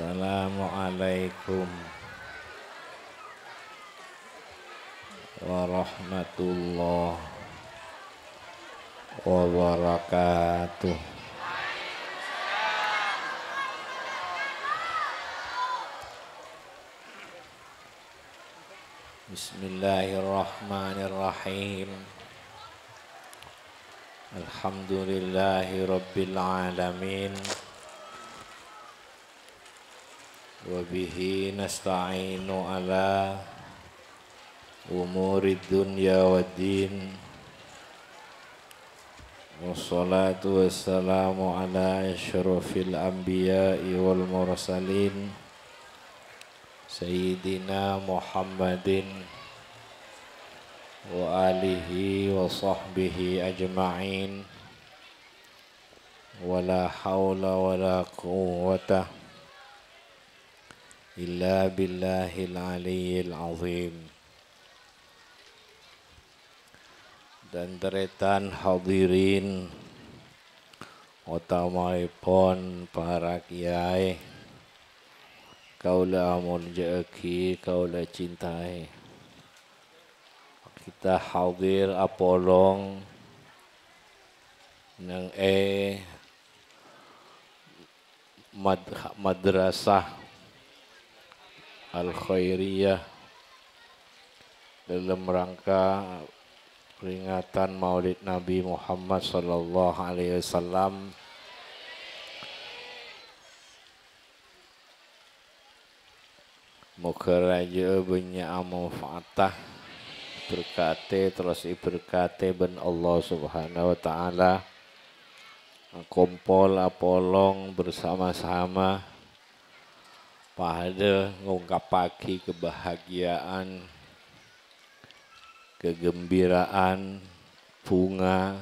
Assalamualaikum warahmatullahi wabarakatuh. Bismillahirrahmanirrahim. Alhamdulillahi rabbil alamin. وبه نستعين على أمور الدنيا والدين والصلاة والسلام على أشرف الأنبياء والمرسلين سيدنا محمد وآله وصحبه أجمعين ولا حول ولا قوة إلا بالله العلي العظيم dan deretan hadirin utamaipun para kiai kaula murjaki kaula cintai kita hadir apolong nang e madrasah Al-Khairiyah dalam rangka peringatan Maulid Nabi Muhammad sallallahu alaihi wasallam Moga raja benya amal fatah berkati terus berkati ben Allah subhanahu wa ta'ala kompol apolong bersama-sama Fahde ngungkapaki kebahagiaan, kegembiraan, bunga,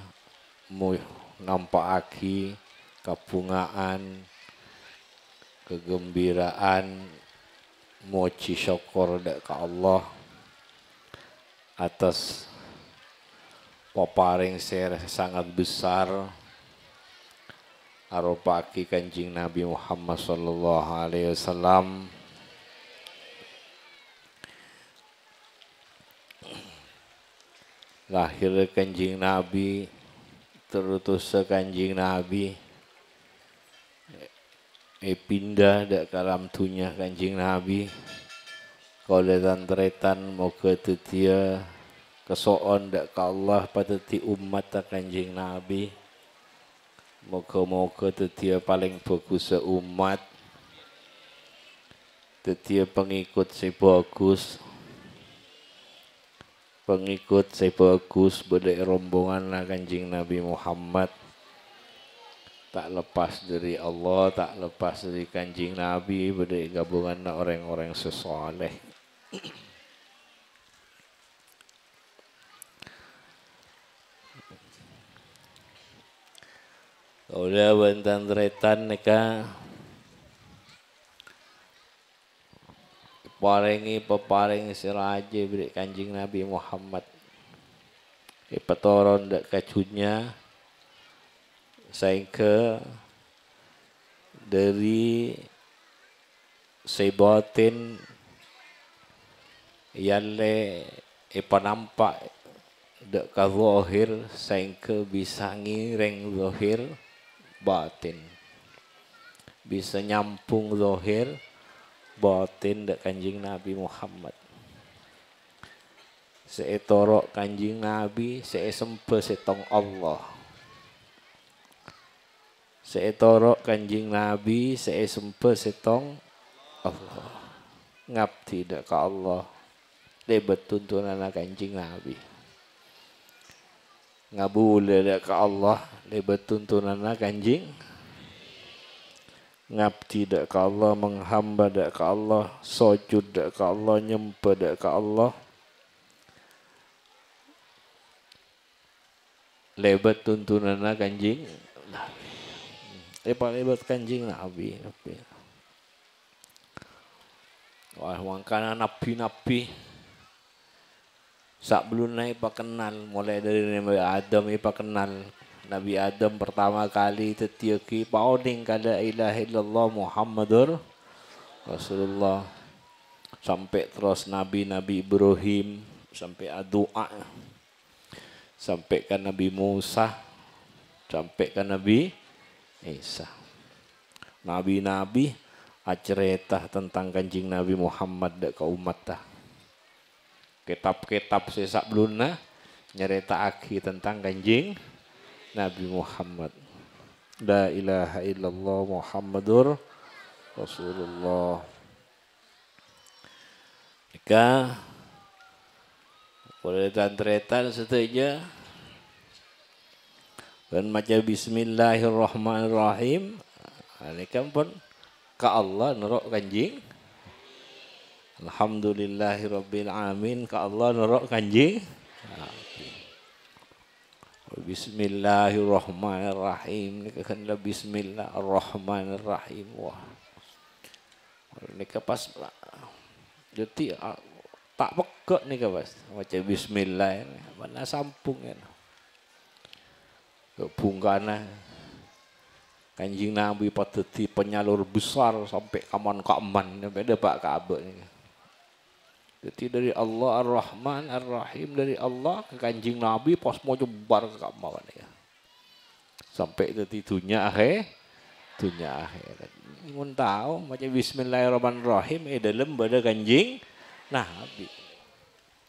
nampak nampakaki kepungaan, kegembiraan, moci syukur ke Allah atas paparing saya sangat besar aropaki kanjing Nabi Muhammad sallallahu alaihi wasallam lahir kanjing Nabi terutus kanjing Nabi e pindah dak kalam tunya kanjing Nabi koletan tretan moga tetia kesoon dak ka pada ti umat kanjing Nabi Moga-moga tetia paling bagus seumat Tetia pengikut si bagus Pengikut si bagus Bede rombongan lah kanjing Nabi Muhammad Tak lepas dari Allah Tak lepas dari kanjing Nabi Bede gabungan lah orang-orang sesoleh Ola bentan retan neka paringi peparing siraje beri kanjing Nabi Muhammad ipatoron dak kacunya Sengke dari sebatin e ipanampak dak kazohir sengke bisa ngireng zohir batin bisa nyampung zohir batin dek kanjing Nabi Muhammad seetorok kanjing Nabi seesempe setong Allah seetorok kanjing Nabi seesempe setong Allah ngap tidak ke Allah betuntun tuntunan kanjing Nabi ngabulda ke Allah lebat tuntunana kanjing ngap tidak ke Allah menghamba dak ke Allah sujud dak ke Allah nyempe dak Allah lebat tuntunana kanjing Nabi lebat lebat kanjing Nabi Nabi wah mangkana nabi nabi Sak belum naik kenal, mulai dari Nabi Adam eh, kenal. Nabi Adam pertama kali tetiaki pauding kada ilah illallah Muhammadur Rasulullah sampai terus Nabi Nabi Ibrahim sampai doa sampai ke Nabi Musa sampai ke Nabi Isa Nabi-nabi aceretah tentang kancing Nabi Muhammad dak ke umat kitab-kitab sesak beluna nyerita aki tentang ganjing Nabi Muhammad la ilaha illallah Muhammadur Rasulullah jika boleh tantretan setuju dan maca bismillahirrahmanirrahim ini kan pun ke Allah nerok ganjing. Alhamdulillahirabbil alamin ka Allah nerok kanji. Nah, bismillahirrahmanirrahim. Nika kan bismillahirrahmanirrahim. Wah. Nika pas jadi ah, tak pegok nika pas macam bismillah. Mana sampung ya. Bungkana Kanjing Nabi patuti penyalur besar sampai kaman kaman sampai depak kabel nika. Jadi dari Allah Ar-Rahman Ar-Rahim dari Allah ke kanjing Nabi pas mau jebar ke kamar ya. Sampai jadi dunia akhir, dunia akhir. Mun tahu macam Bismillahirrahmanirrahim eh dalam pada kanjing Nabi.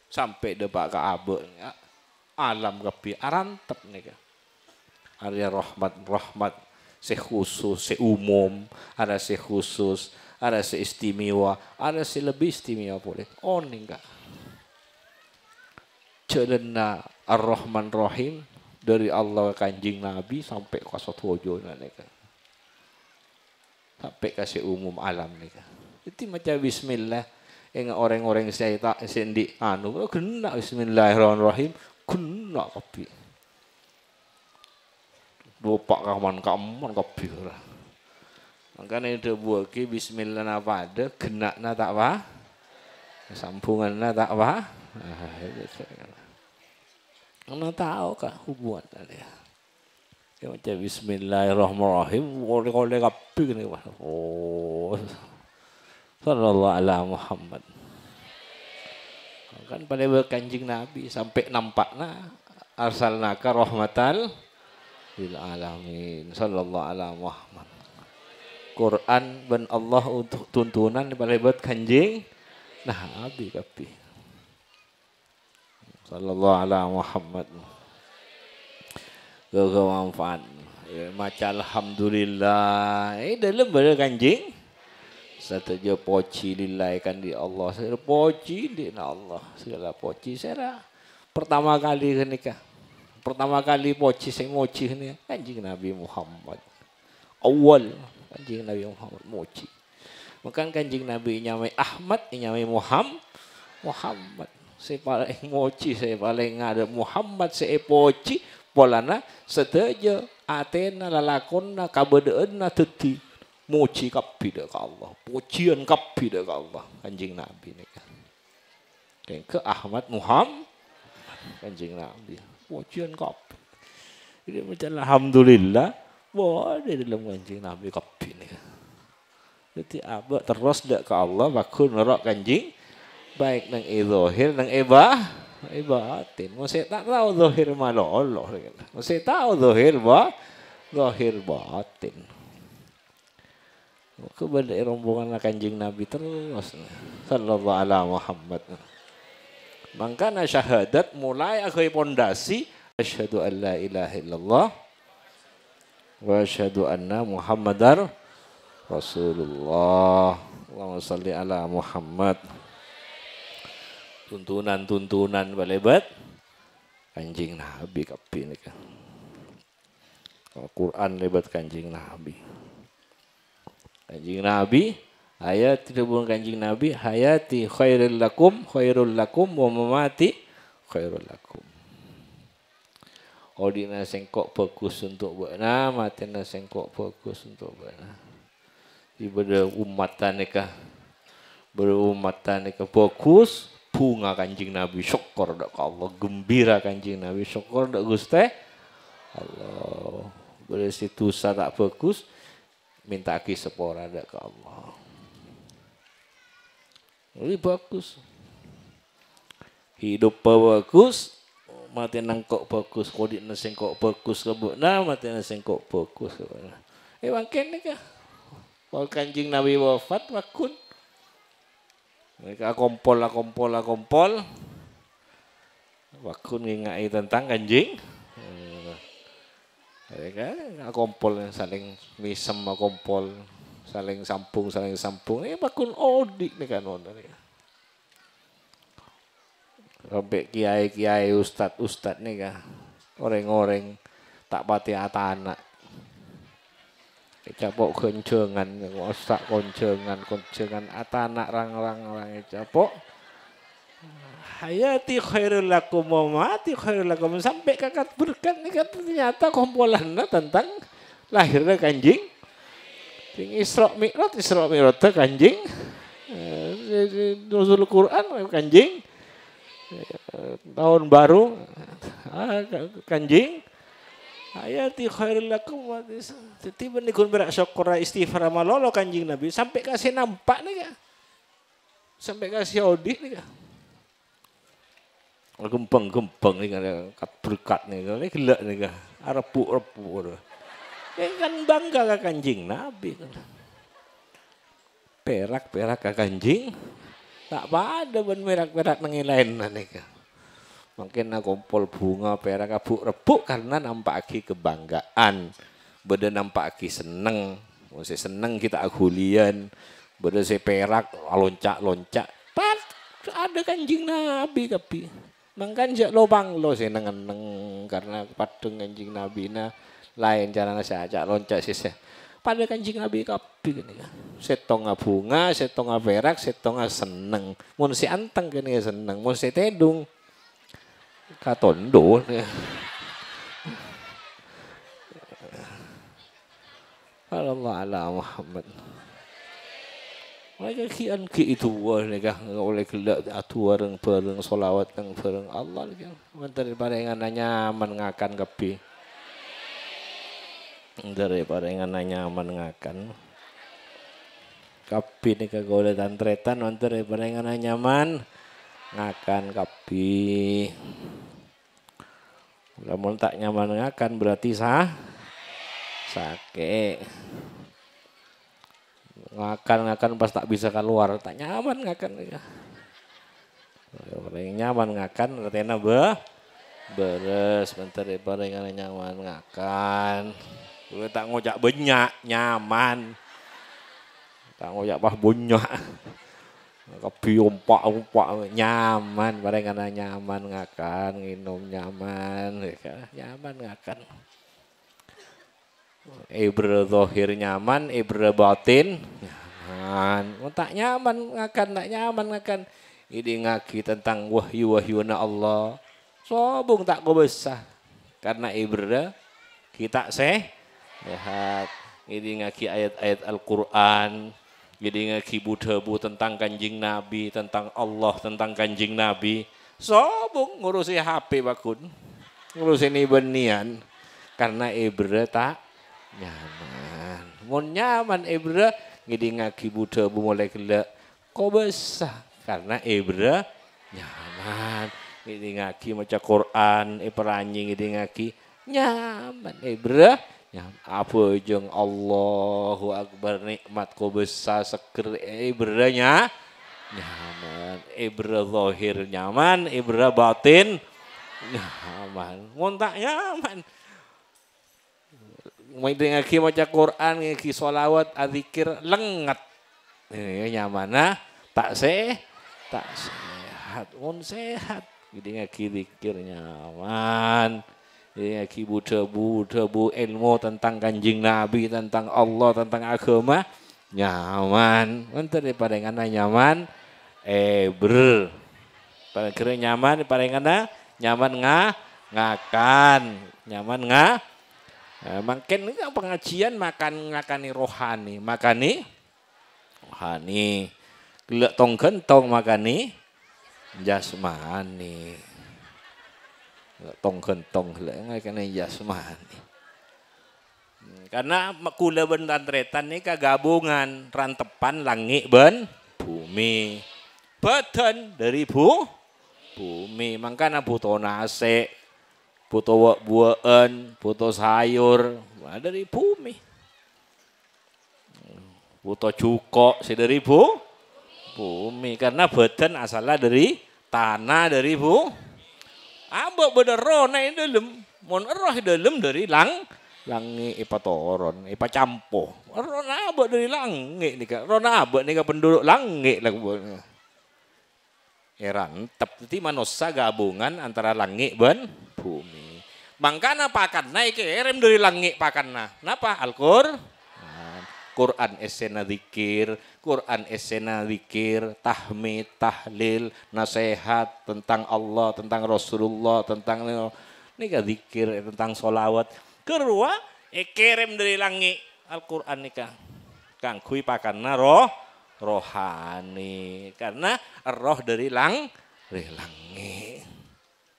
Sampai depan ke abu, ya. alam kepi arantep nih Ada rahmat rahmat sekhusus, seumum, ada sekhusus, ada si istimewa, ada si lebih istimewa boleh. Oh enggak. Celena Ar-Rahman Rahim dari Allah kanjing Nabi sampai kuasa Satwojo neka. Sampai kasih umum alam neka. Itu macam bismillah yang orang-orang saya tak sendi anu kena bismillahirrahmanirrahim kena kopi. Bapak kawan kamu kopi lah. Makanya itu Ki bismillah apa ada, genakna tak apa, sambungannya tak wah, mana nah, tahu kan hubungan tadi Ya macam Bismillahirrahmanirrahim. Oleh oleh kapi kena Oh, Sallallahu ala Muhammad. Kan pada berkanjing Nabi sampai nampak na, arsalnaka rahmatal lil alamin. Sallallahu ala Muhammad. Quran ben Allah untuk tuntunan dibalebat kanjing nah abi kapi sallallahu ala Muhammad gaga manfaat ya, maca alhamdulillah eh dalam pada kanjing satu je poci kan di Allah Saya poci di Allah segala poci saya pertama kali nikah pertama kali poci saya moci ni kanjing Nabi Muhammad awal Kanjeng Nabi Muhammad mochi. Makan kanjeng Nabi nyamai Ahmad, nyamai Muhammad. Muhammad. Saya paling mochi, saya paling ada Muhammad, saya poci. Polana seteja atena lalakonna kabedeena teti. Mochi kapi ka Allah. Pocian kapi ka Allah. Kanjeng Nabi ini kan. ke Ahmad Muhammad. Kanjeng Nabi. Pocian kapi. Jadi macam Alhamdulillah. Boleh dalam kanjing Nabi kopi ni. Jadi abak terus dak ke Allah baku nerok kanjing baik nang izohir nang ibah ibatin. Mesti tak tahu zohir malo Allah. Mesti tahu zohir ba zohir batin. benda rombongan kanjing Nabi terus. Sallallahu ala Muhammad. Maka syahadat mulai akhir pondasi asyhadu an la ilaha illallah wa asyhadu anna Muhammadar Rasulullah. Allahumma salli ala Muhammad. Tuntunan-tuntunan balebat kanjing Nabi kapi ini kan. Al-Quran lebat kanjing Nabi. Kanjing Nabi ayat tidak bukan kanjing Nabi hayati khairul lakum khairul lakum wa mamati khairul lakum. Odina sengkok fokus untuk buatna, matina sengkok fokus untuk buatna. Ibu umat taneka, neka, umat neka fokus, bunga kanjing Nabi syukur dak Allah, gembira kanjing Nabi syukur dak Gusti Allah. Boleh situ tak fokus, minta aki sepora dak Allah. Ini bagus. Hidup bagus, mati nang kok bagus kodi nasi kok bagus kebo nah mati nasieng kok bagus ewan eh, kene ka wal kanjing nabi wafat wakun mereka kompol kompol kompol wakun ngingai tentang kanjing mereka kompol yang saling misem kompol saling sambung saling sambung eh wakun odik nih kan wonder ya sampai kiai kiai ustad ustad nih kah orang-orang tak pati anak capok kencengan, ngosak kencengan kencengan atanak rang-rang orang capok hayati khairul lakum mati khairul lakum sampai kakak berkat nih kata ternyata kumpulannya tentang lahirnya kanjing sing Isra Mi'raj Isra Mi'raj kanjing eh, Nuzul Quran kanjing tahun baru ah, kanjing ayati khairul lakum wa tiba ni kun berak syukur istighfar malolo kanjing nabi sampai kasih nampak ni sampai kasih audit ni gempeng-gempeng ni kan kat berkat ni kan gelak ni kan repu-repu ya, kan bangga kak kanjing Nabi. Perak-perak kak kanjing Tak pada ben merak-merak nengi lain nika. Mungkin nak kumpul bunga perak abu rebuk karena nampak aki kebanggaan. Beda nampak aki seneng. Mesti seneng kita agulian. Beda si perak loncak-loncak. Pat ada kanjing nabi kapi. Mangkan jak lobang lo si neng neng karena padung kanjing nabi na lain nasi acak loncak sih. Pada kanjing nabi kapi kan setonga bunga, setonga perak, setonga seneng. Mun si anteng kene ya seneng, mun si tedung katondo. Allah ala Muhammad. Mereka kian ki itu wah mereka oleh gelak atu bareng bareng solawat yang bareng Allah lagi. Daripada yang nanya menengakan kepi. Menteri yang nanya menengakan kabi ini kegolatan tretan wonten ing nyaman ngakan kabi lamun tak nyaman ngakan berarti sah sake ngakan ngakan pas tak bisa keluar tak nyaman ngakan ya paling nyaman ngakan retena be beres bentar paling nyaman ngakan gue tak ngojak benyak nyaman tak ngoyak bah bunyak kopi umpak umpak nyaman bareng karena nyaman ngakan minum nyaman nyaman ngakan Ibra zahir nyaman, ibra batin nyaman. tak nyaman ngakan, tak nyaman ngakan. Ini ngaki tentang wahyu wahyu na Allah. Sobung tak kebesah. Karena ibra kita seh sehat. Ini ngaki ayat-ayat Al-Quran. Gede ngakibu debu tentang kanjing Nabi, tentang Allah, tentang kanjing Nabi. Sobung ngurusi HP bakun. Ngurusin benian. Karena Ibra tak nyaman. Mau nyaman Ibra, gede ngakibu debu mulai kira, Kok besar? Karena Ibra nyaman. Jadi ngaki maca Quran, iperanjing eh, jadi ngaki nyaman. Ibre Ya, apa jeng Allahu Akbar nikmat ku besar seger eh, ibra nya nyaman ibra zahir nyaman ibra batin nyaman ngontak nyaman Mungkin ngaki maca Quran, ngaki solawat, adzikir, lengat. Ini eh, nyaman nah, tak se, tak sehat, mun sehat. Jadi ngaki dikir nyaman ya kibu-tebu tebu ilmu tentang kanjing nabi tentang Allah tentang agama nyaman untuk daripada ya, ngana nyaman eh ber pada kira nyaman daripada mana nyaman ngah, ngakan nyaman ngah. eh, makin pengajian makan ngakani rohani makani rohani Gila tong gentong makani jasmani tongken tonggeleng kena jasmani hmm, karena kula ben rantretan ini kagabungan rantepan langit ben bumi badan dari bu bumi makanya butuh nasi butuh buahan butuh sayur nah, dari bumi hmm, butuh cukok si dari bu bumi karena badan asalnya dari tanah dari bu beda rona ini dalam. Mon roh dalam dari lang langi ipa toron ipa campo rona abo dari langit nih kak rona abo nih kak penduduk langit lah kubuat heran ya, tapi manusia gabungan antara langit ban, bumi mangkana pakan naik ke erem dari langit pakan nah napa alkor? Quran esena zikir, Quran esena zikir, tahmid, tahlil, nasihat tentang Allah, tentang Rasulullah, tentang ini gak zikir eh, tentang solawat. kerua, ekerem eh, dari langit Al-Quran nih kang. Kang kui pakarna roh rohani karena roh dari lang dari langit.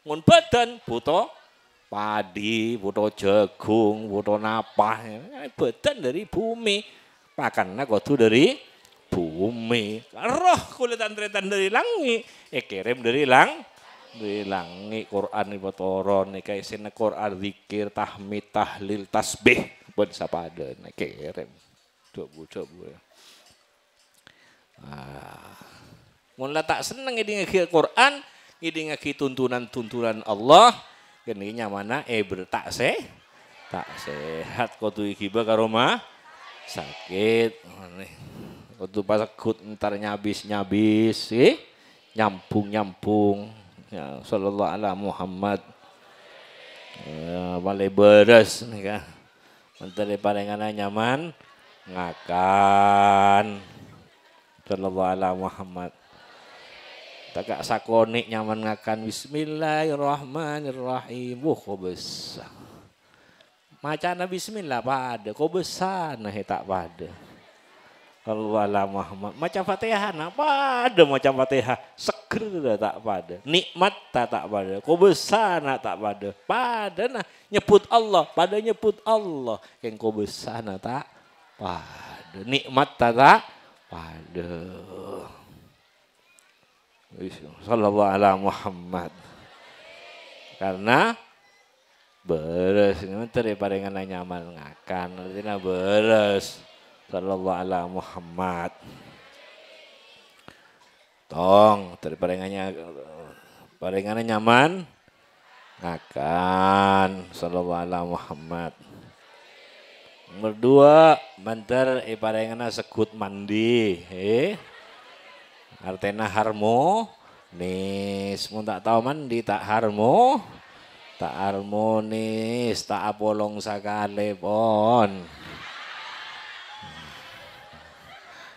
Mun badan butuh padi, buto jagung, buto napah. Badan dari bumi kau tuh dari bumi. Roh kulitan tretan dari langit. Eh kirim dari lang dari langit Quran ibu turun nih eh, kayak sini Quran zikir tahmid tahlil tasbih buat siapa ada nih eh, kirim coba coba ah mula tak seneng ini ngaji Quran ini ngaji tuntunan tuntunan Allah gini nyamana eh bertak se tak sehat kau tuh ikiba karoma sakit untuk pas kut ntar nyabis nyabis sih nyampung nyampung ya sallallahu ala Muhammad ya, beres nih kan menteri parengana nyaman ngakan sallallahu ala Muhammad takak sakonik nyaman ngakan bismillahirrahmanirrahim wuh besar Macana bismillah pada, kau besar nah tak pada. Allah Muhammad. Macam Fatihah nah pada macam Fatihah. Seger dah tak pada. Nikmat tak tak pada. Kau besar nah tak pada. Pada nah nyebut Allah, pada nyebut Allah. Yang kau besar nah tak pada. Nikmat tak tak pada. Sallallahu Muhammad. Karena beres ini mah daripada ya, nanya amal ngakan artinya beres sallallahu ala Muhammad tong daripada ya, nanya paringan nyaman ngakan sallallahu ala Muhammad nomor dua banter ya, iparengana sekut mandi eh artena harmo nih semua tak tahu mandi tak harmo tak harmonis tak apolong sakale pon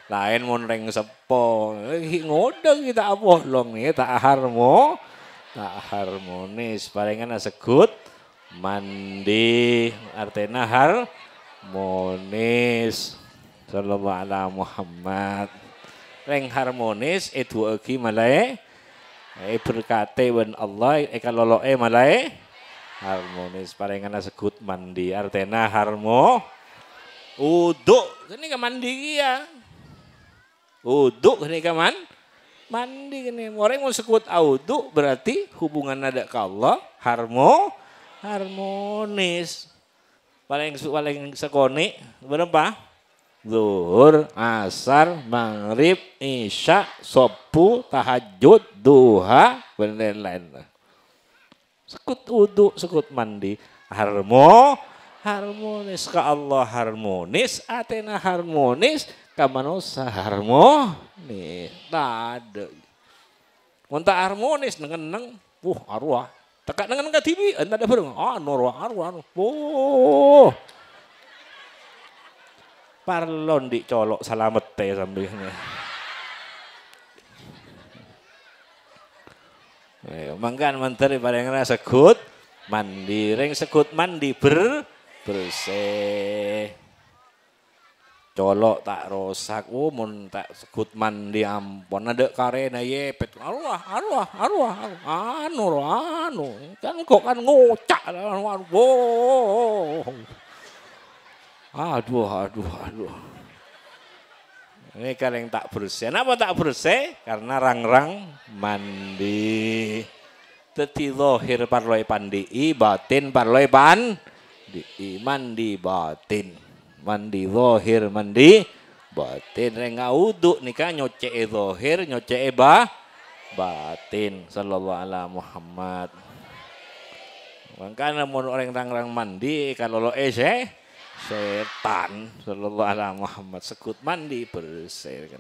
lain mon ring sepo ngodeng kita apolong nih ya, tak harmo tak harmonis palingan segut mandi artinya har monis sallallahu ala Muhammad ring harmonis itu eh, lagi Malay. e eh, berkata wen Allah e kaloloe malai Harmonis palingan segugut mandi artena harmo. Uduk ini ke mandi ya. Uduk ini kaman, Mandi ini, Orang mau sekut auduk berarti hubungan ada ke Allah harmo harmonis. Paling paling sekoni, berapa? Zuhur, asar, maghrib, isya, sopu, tahajud, duha, dan lain-lain. Sekut wudhu, sekut mandi. Harmo, harmonis ke Allah harmonis, atena harmonis, kamanosa manusia nih, Tade. monta harmonis neng uh arwah. Tekak nengen ke TV, anda ada oh, Ah, norwa arwah. Oh. Parlon dicolok salamet teh sambilnya. Mangkan menteri rasa sekut mandi, ring sekut mandi ber bersih. Colok tak rosak, oh mun tak sekut mandi ampun, ada karena yepet, arwah, arwah, arwah, anu, anu, anu, kan kok kan ngocak, anu, anu. aduh, aduh, aduh. Ini kan yang tak bersih. Kenapa tak bersih? Karena rang-rang mandi. Teti lohir parloi pandi, batin parloi pan. Di, mandi batin. Mandi lohir, mandi batin. Renga uduk kan nyocee lohir, nyocee ba. Batin. Sallallahu ala Muhammad. maka namun orang rang mandi kalau lo eh setan sallallahu alaihi Muhammad sekut mandi bersih kan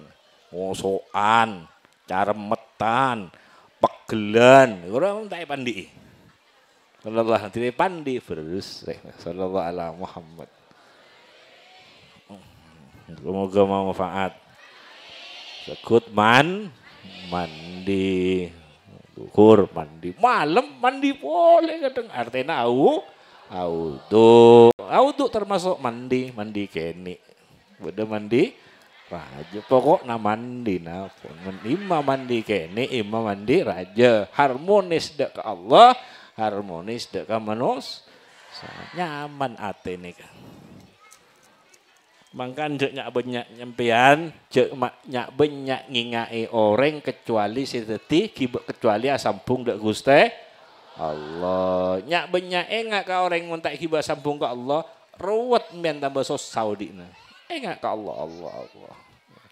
ngosokan caremetan pegelan ora tak pandi sallallahu alaihi pandi bersih sallallahu alaihi Muhammad semoga manfaat sekut man mandi duhur mandi malam mandi boleh kadang artinya au Auto, auto termasuk mandi, mandi keni. Udah mandi raja. Pokoknya mandi na pun. Ima mandi keni, ima mandi raja. Harmonis dek Allah, harmonis dek ke manus. Nyaman ate nih kan. Mangkan jek nyak benyak nyempian, jek mak nyak benyak ngingai orang kecuali si teti, kecuali asam pung dek guste. Allah nyak banyak enggak kau orang tak hibah sambung ke Allah ruwet men tambah sos Saudi na enggak ke Allah Allah Allah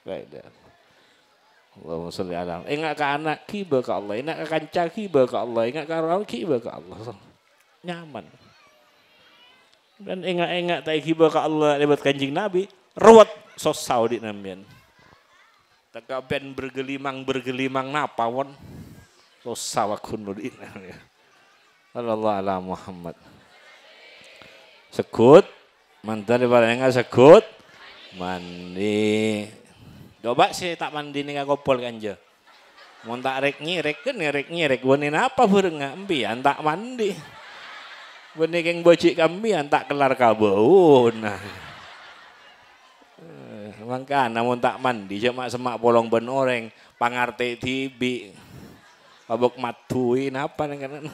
baik Allah sholli ala enggak ke anak hibah ke Allah enggak ke kanca hibah ke Allah enggak ke orang hibah ke Allah nyaman dan enggak-enggak tak hibah ke Allah lewat kanjing Nabi ruwet sos Saudi namian Teka ben bergelimang bergelimang napa won. Rosa wakun Sallallahu ala Muhammad. Sekut Mantan daripada enggak sekut Mandi. Coba sih tak mandi nih kopol kan, je. Mau tak kan, ya rek nyirek kan rek nyirek. Buanin apa berenga ambian tak mandi. ini yang bocik kami tak kelar kabau. Nah. Mangka eh, namun tak mandi cuma semak polong ben orang pangarte tibi. Pabok matui napa dengan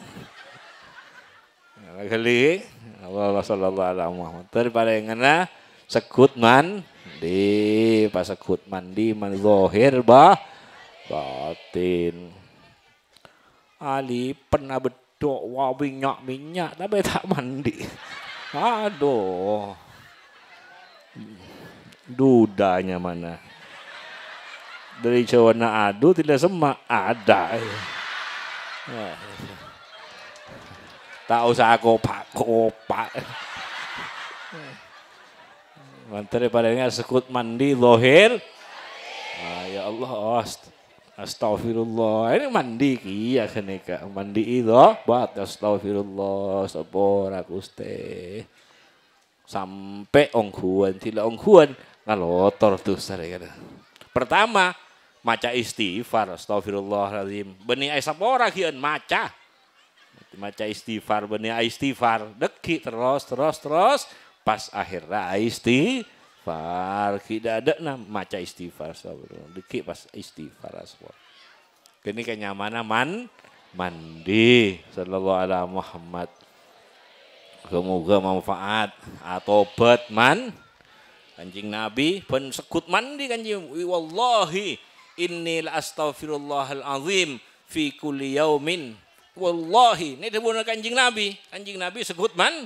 kali Allah sallallahu alaihi Muhammad pada yang mana sekut man di pas sekut mandi man zahir bah batin Ali pernah bedok wah minyak minyak tapi tak mandi aduh dudanya mana dari cawana adu tidak semak ada Tak usah aku pak kopak. Mantere padanya sekut mandi lohir. Ah, ya Allah, astagfirullah. Ini mandi kia ya kenika. Mandi itu buat astagfirullah sabor aku ste. Sampai ongkuan, tidak ongkuan ngalotor tuh sare kan? Pertama, maca istighfar Astagfirullahaladzim. Benih ai sabora maca maca istighfar benih istighfar deki terus terus terus pas akhirnya istighfar tidak ada nah maca istighfar sabar deki pas istighfar asbab kini kenyamanan man mandi sallallahu ala Muhammad semoga manfaat atau man kancing Nabi pun sekut mandi kancing wallahi innil astaghfirullahal azim fi kulli yaumin Wallahi, ini dibunuh kanjing Nabi. Kanjing Nabi sebut man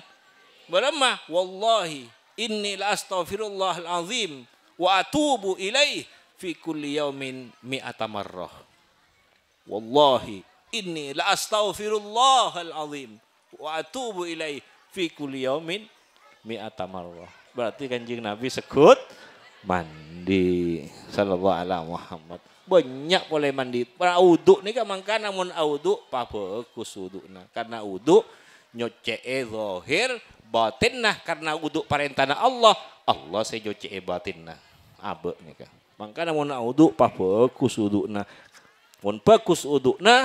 beremah. Wallahi, inni la astaghfirullahal azim wa atubu ilaih fi kulli yaumin mi'ata marrah. Wallahi, inni la astaghfirullahal azim wa atubu ilaih fi kulli yaumin mi'ata marrah. Berarti kanjing Nabi sekut mandi sallallahu alaihi Muhammad banyak boleh mandi. Para uduk nih kan mangka namun uduk uduk nah, Karena uduk e eh zohir batin nah karena uduk parentana Allah. Allah saya e batin nah. Abe nih kan. Mangka namun uduk uduk nah, Mun uduk nah,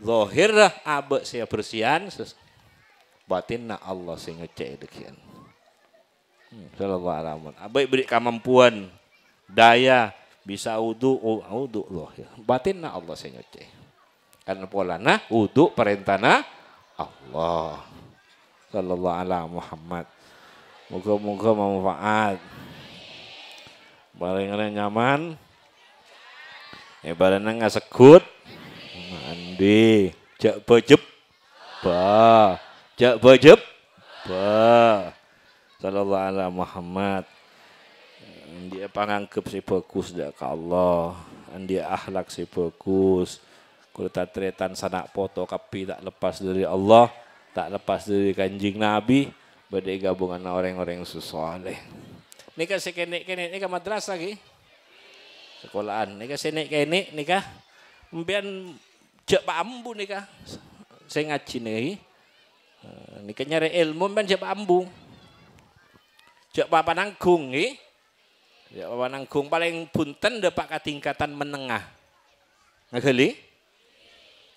zohir lah abe saya bersihan. Batin nah Allah saya nyocee eh dekian. Hmm, alamun. Abe beri kemampuan daya bisa wudu wudu loh. Ya. Batin na Allah saya cai. Kan polana perintah perintana Allah. Sallallahu ala Muhammad. Moga-moga manfaat. barengan nyaman. Eh, barengan nggak sekut. Mandi. Jak bejep. Ba. Jak bejep. Ba. Sallallahu ala Muhammad. Andi panganggep si bagus dak ka Allah. Andi ahlak si bagus. Kulta tretan sanak foto kapi tak lepas dari Allah. Tak lepas dari kanjing Nabi. Badai gabungan orang-orang sesoleh. Nikah si kenek kenek nikah madrasah ki. Sekolahan nikah si kenek kenek nikah. Mbian cek ambu nikah. Saya ngaji nih. Eh, nikah nyari ilmu mbian cek ambu. Cek pak panangkung Ya, Wananggung paling bunten Pak tingkatan menengah. Ngageli?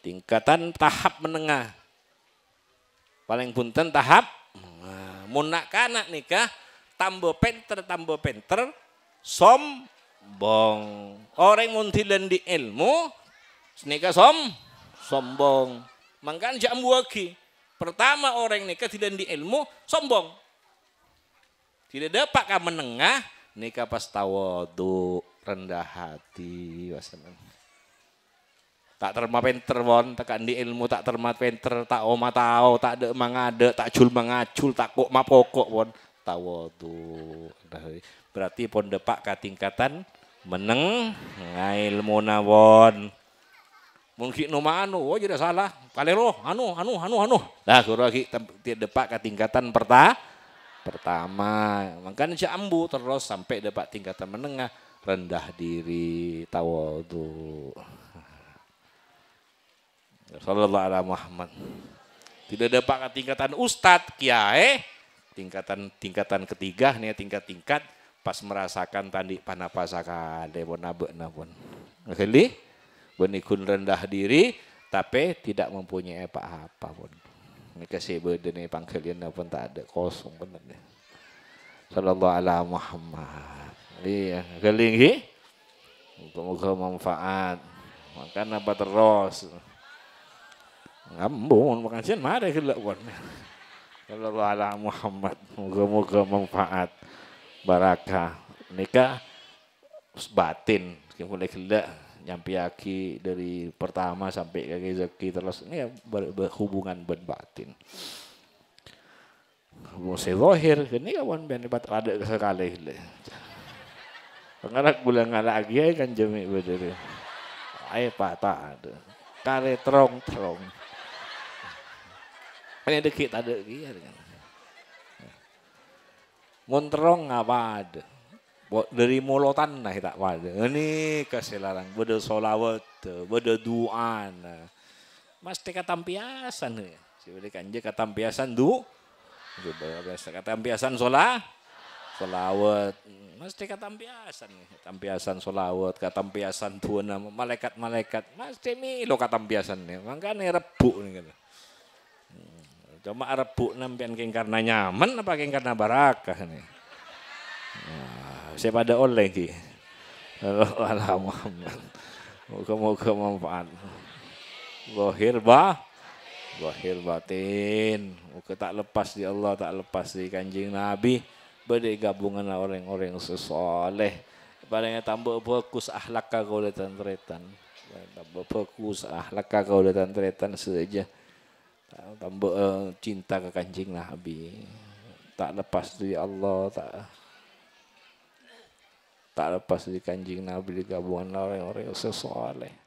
Tingkatan tahap menengah. Paling punten tahap munak kanak nikah tambah penter tambah penter sombong. Orang muntilan di ilmu nikah som sombong. Mangkan jam wagi. Pertama orang nikah tidak di ilmu sombong. Tidak dapat menengah nikah pas tu rendah hati wasanan. Tak terma penter won, tak di ilmu tak terma penter, tak oma tau, tak de mangade, tak cul mangacul, tak kok mapokok won. tawadu Berarti pon depak katingkatan meneng ngailmu nawon mungkin no anu, oh jadi salah, kalero anu anu anu anu. Nah, guru lagi depak ke tingkatan pertama pertama makanya jambu terus sampai dapat tingkatan menengah rendah diri tawadu Sallallahu alaihi Muhammad tidak dapat tingkatan ustad, kiai tingkatan tingkatan ketiga nih tingkat tingkat pas merasakan tadi panapasakan debon abek, nabon kali benikun rendah diri tapi tidak mempunyai apa-apa pun. Nikasi beda nih pangkalian pun tak ada kosong benar deh. Sallallahu ala Muhammad. Iya, galingi Moga-moga manfaat. Makan apa terus. Ngambung sian mari kita buat. Sallallahu ala Muhammad. Moga-moga manfaat. Barakah. Nikah batin. Kita boleh kelak. Yampiaki dari pertama sampai Kagezaki terus ini ya berhubungan ben batin. Hubungan sezohir ini kawan ya ben lipat ada sekali. Pengarak bulan lagi ya kan jemik bener. Ayo patah ada. Kare terong terong. Kan ini dekit ada gitu. Ya Monterong apa ada? dari molotan nah kita pada ini kasih larang beda solawat beda nah mas teka tampiasan nih ya sebeli kanje katampiasan du tampiasan sola solawat mas teka tampiasan nih tampiasan solawat kata tuh nama malaikat malaikat mas temi lo kata tampiasan nih makanya rebu nih hmm, gitu Cuma rebu nampian keng karena nyaman apa keng karena barakah nih. Hmm. Saya pada online ki. Alhamdulillah. Moga-moga manfaat. Zahir bah. Zahir batin. Moga tak lepas di Allah, tak lepas di kanjing Nabi. Beri gabungan orang-orang sesoleh. Barangnya tambah fokus ahlak kau letan teretan. Tambah fokus ahlak kau letan teretan saja. Tambah eh, cinta ke kanjing Nabi. Tak lepas di Allah, tak tak lepas dari kanjing Nabi di gabungan orang-orang yang sesoleh